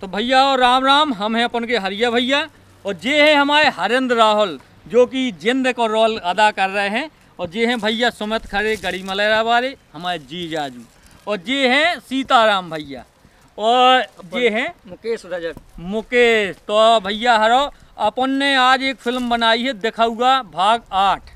तो भैया और राम राम हम हैं अपन के हरिया भैया और ये हैं हमारे हरेंद्र राहुल जो कि जिंद को रोल अदा कर रहे हैं और ये हैं भैया सुमित खड़े गड़ी मलेरा वाले हमारे जी जाजू और ये हैं सीताराम भैया और ये हैं मुकेश रजक मुकेश तो भैया हरो अपन ने आज एक फिल्म बनाई है देखा हुआ भाग आठ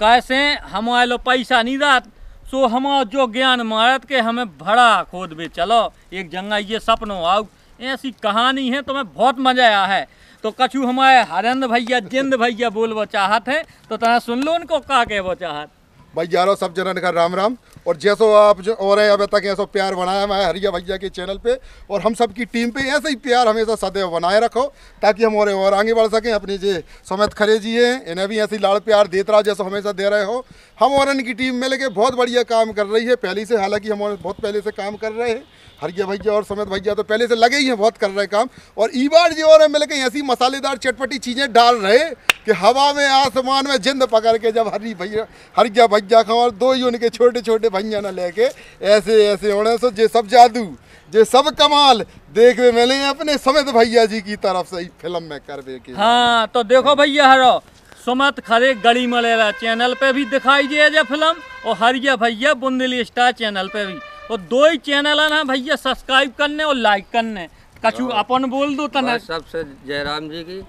कैसे हमारे लो पैसा नहीं दात सो हम जो ज्ञान मारत के हमें भड़ा खोद बे चलो एक जंगा ये सपनों आओ ऐसी कहानी है तो मैं बहुत मजा आया है तो कछु हमारे हरंद भैया जिंद भैया बोल वो चाहत है तो तना सुन लो उनको का के वो चाहत भैया रो सब जन का राम राम और जैसो आप जो हो रहे हैं अब तक ऐसा प्यार बनाया हमारे हरिया भैया के चैनल पे और हम सब की टीम पे ऐसे ही प्यार हमेशा सदैव बनाए रखो ताकि हम और और आगे बढ़ सकें अपने जे समेत खरे जी हैं इन्हें भी ऐसी लाड़ प्यार देता रहा जैसा हमेशा दे रहे हो हम और इनकी टीम में लेके बहुत बढ़िया काम कर रही है पहले से हालाँकि हम बहुत पहले से काम कर रहे हैं हरिया भैया और समेत भैया तो पहले से लगे ही हैं बहुत कर रहे काम और ई बार जो और मिल के ऐसी मसालेदार चटपटी चीज़ें डाल रहे कि हवा में आसमान में जिंद पकड़ के जब हरी भैया हरिया भैया भैया खबर दो ही उनके छोटे छोटे भैया ना लेके ऐसे ऐसे होने सो जे सब जादू जे सब कमाल देखवे मिले अपने समित भैया जी की तरफ से फिल्म में कर दे के हाँ तो देखो भैया हरो सुमत खरे गली मलेरा चैनल पे भी दिखाई दे जा फिल्म और हरिया भैया बुंदली स्टार चैनल पे भी और दो ही चैनल है ना भैया सब्सक्राइब करने और लाइक करने कछु अपन बोल दो तने तो सबसे जयराम जी की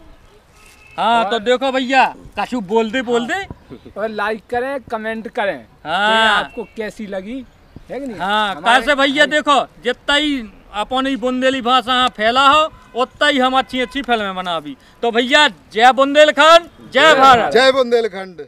हाँ तो देखो भैया कछु बोल दे बोल दे और लाइक करें कमेंट करें तो हाँ तो आपको कैसी लगी है नहीं हाँ भैया देखो जितना ही अपनी बुंदेली भाषा यहाँ फैला हो उतना ही हम अच्छी अच्छी फिल्में बना भी तो भैया जय बुंदेलखंड जय भारत जय बुंदेलखंड